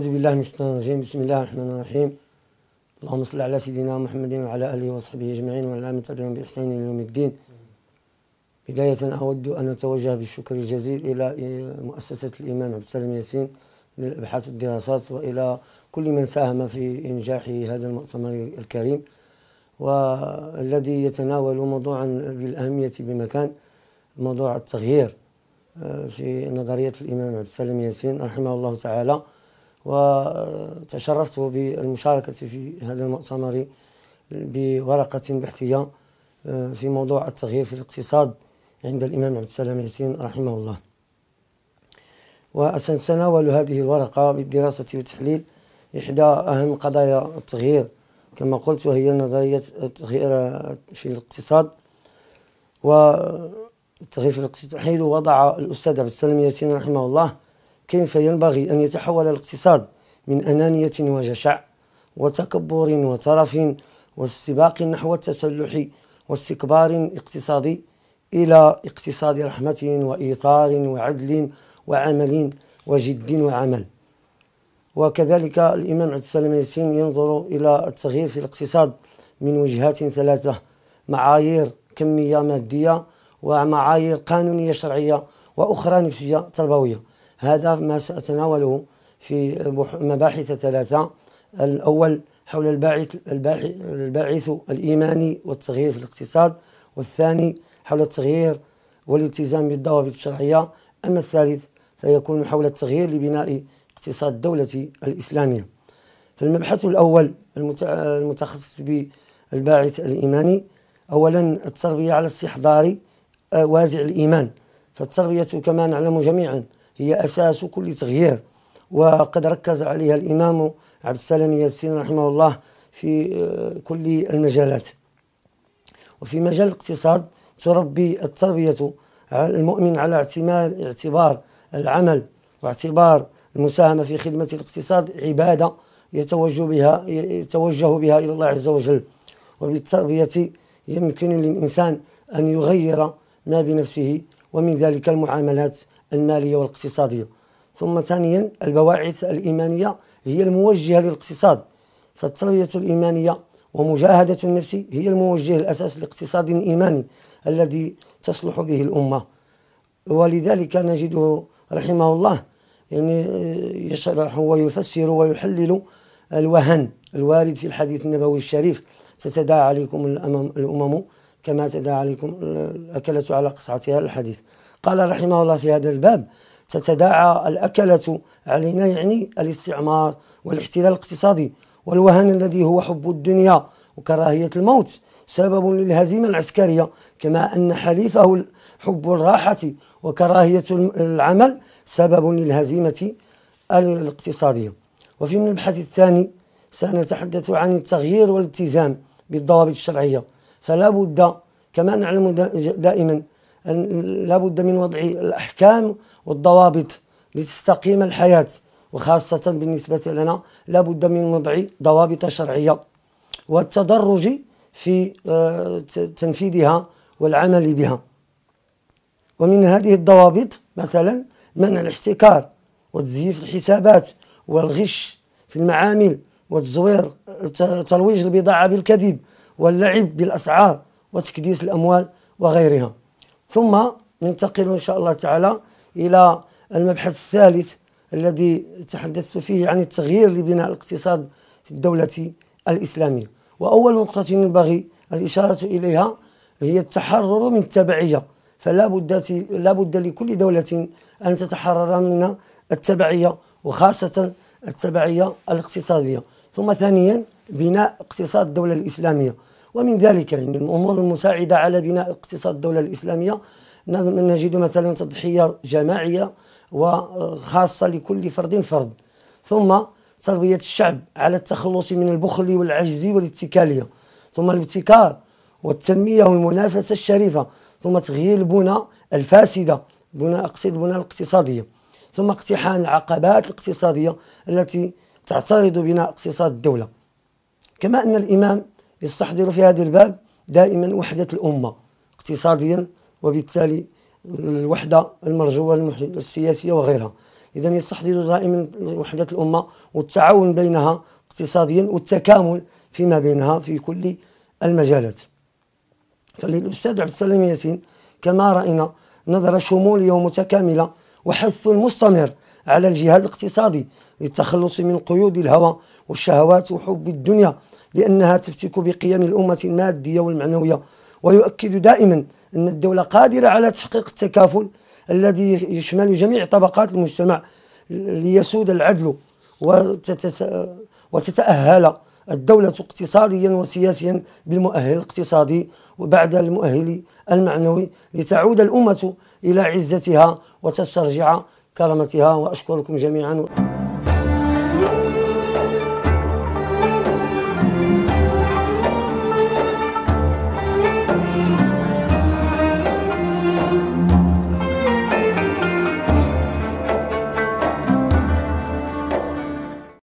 أعوذ بالله من الشيطان الرجيم بسم الله الرحمن الرحيم اللهم صل على سيدنا محمد وعلى آله وصحبه أجمعين وعلى من تبعهم بإحسان إلى يوم الدين بداية أود أن أتوجه بالشكر الجزيل إلى مؤسسة الإمام عبد السلام ياسين للأبحاث والدراسات وإلى كل من ساهم في إنجاح هذا المؤتمر الكريم والذي يتناول موضوعا بالأهمية بمكان موضوع التغيير آه، في نظرية الإمام عبد السلام ياسين رحمه الله تعالى وتشرفت بالمشاركة في هذا المؤتمر بورقة بحثية آه، في موضوع التغيير في الاقتصاد عند الإمام عبد السلام ياسين رحمه الله وسنتناول هذه الورقة بالدراسة والتحليل إحدى أهم قضايا التغيير كما قلت وهي نظرية التغيير في الاقتصاد والتغيير في الاقتصاد حيث وضع الأستاذ عبد السلام ياسين رحمه الله كيف ينبغي أن يتحول الاقتصاد من أنانية وجشع وتكبر وترف والسباق نحو التسلح واستكبار اقتصادي إلى اقتصاد رحمة وإيثار وعدل وعمل وجد وعمل وكذلك الإمام عبد السلام ياسين ينظر إلى التغيير في الاقتصاد من وجهات ثلاثة معايير كمية مادية ومعايير قانونية شرعية وأخرى نفسية تربوية هذا ما سأتناوله في مباحث ثلاثة الأول حول الباعث الباعث الإيماني والتغيير في الاقتصاد والثاني حول التغيير والالتزام بالضوابط الشرعية أما الثالث فيكون حول التغيير لبناء اقتصاد الدولة الإسلامية فالمبحث الأول المتخصص بالباعث الإيماني أولا التربية على استحضار آه، وازع الإيمان فالتربية كما نعلم جميعا هي أساس كل تغيير وقد ركز عليها الإمام عبد السلام ياسين رحمه الله في آه، كل المجالات وفي مجال الاقتصاد تربي التربية المؤمن على اعتماد اعتبار العمل واعتبار المساهمة في خدمة الاقتصاد عبادة يتوجه بها يتوجه بها إلى الله عز وجل وبالتربية يمكن للإنسان أن يغير ما بنفسه ومن ذلك المعاملات المالية والاقتصادية ثم ثانيا البواعث الإيمانية هي الموجهة للاقتصاد فالتربية الإيمانية ومجاهدة النفس هي الموجه الأساس لاقتصاد إيماني الذي تصلح به الأمة ولذلك نجده رحمه الله يعني آه، يشرح ويفسر ويحلل الوهن الوارد في الحديث النبوي الشريف ستداعى عليكم الأمم, الأمم كما تداعى عليكم الأكلة على قصعتها الحديث قال رحمه الله في هذا الباب تتداعى الأكلة علينا يعني الاستعمار والاحتلال الاقتصادي والوهن الذي هو حب الدنيا وكراهية الموت سبب للهزيمة العسكرية كما أن حليفه حب الراحة وكراهية العمل سبب للهزيمة الاقتصادية وفي المبحث الثاني سنتحدث عن التغيير والالتزام بالضوابط الشرعية فلا بد كما نعلم دائما لا بد من وضع الأحكام والضوابط لتستقيم الحياة وخاصة بالنسبة لنا لا بد من وضع ضوابط شرعية والتدرج في آه، تنفيذها والعمل بها ومن هذه الضوابط مثلا منع الاحتكار وتزييف الحسابات والغش في المعامل وتزوير ترويج البضاعة بالكذب واللعب بالأسعار وتكديس الأموال وغيرها ثم ننتقل إن شاء الله تعالى إلى المبحث الثالث الذي تحدثت فيه عن التغيير لبناء الاقتصاد في الدولة الإسلامية وأول نقطة ينبغي الإشارة إليها هي التحرر من التبعية فلا بد لا بد لكل دولة أن تتحرر من التبعية وخاصة التبعية الاقتصادية ثم ثانيا بناء اقتصاد الدولة الإسلامية ومن ذلك يعني الأمور المساعدة على بناء اقتصاد الدولة الإسلامية نعم، نجد مثلا تضحية جماعية وخاصة لكل فرد فرد ثم تربية الشعب على التخلص من البخل والعجز والاتكالية ثم الابتكار والتنمية والمنافسة الشريفة ثم تغيير البنى الفاسدة بناء أقصد البنى الاقتصادية ثم اقتحام العقبات الاقتصادية التي تعترض بناء اقتصاد الدولة كما أن الإمام يستحضر في هذا الباب دائما وحدة الأمة اقتصاديا وبالتالي الوحدة المرجوة السياسية وغيرها إذا يستحضر دائما وحدة الأمة والتعاون بينها اقتصاديا والتكامل فيما بينها في كل المجالات فللأستاذ عبد السلام ياسين كما رأينا نظرة شمولية ومتكاملة وحث مستمر على الجهاد الاقتصادي للتخلص من قيود الهوى والشهوات وحب الدنيا لأنها تفتك بقيم الأمة المادية والمعنوية ويؤكد دائما أن الدولة قادرة على تحقيق التكافل الذي يشمل جميع طبقات المجتمع ليسود العدل وتتأهل الدولة اقتصاديا وسياسيا بالمؤهل الاقتصادي وبعد المؤهل المعنوي لتعود الأمة إلى عزتها وتسترجع كرامتها وأشكركم جميعا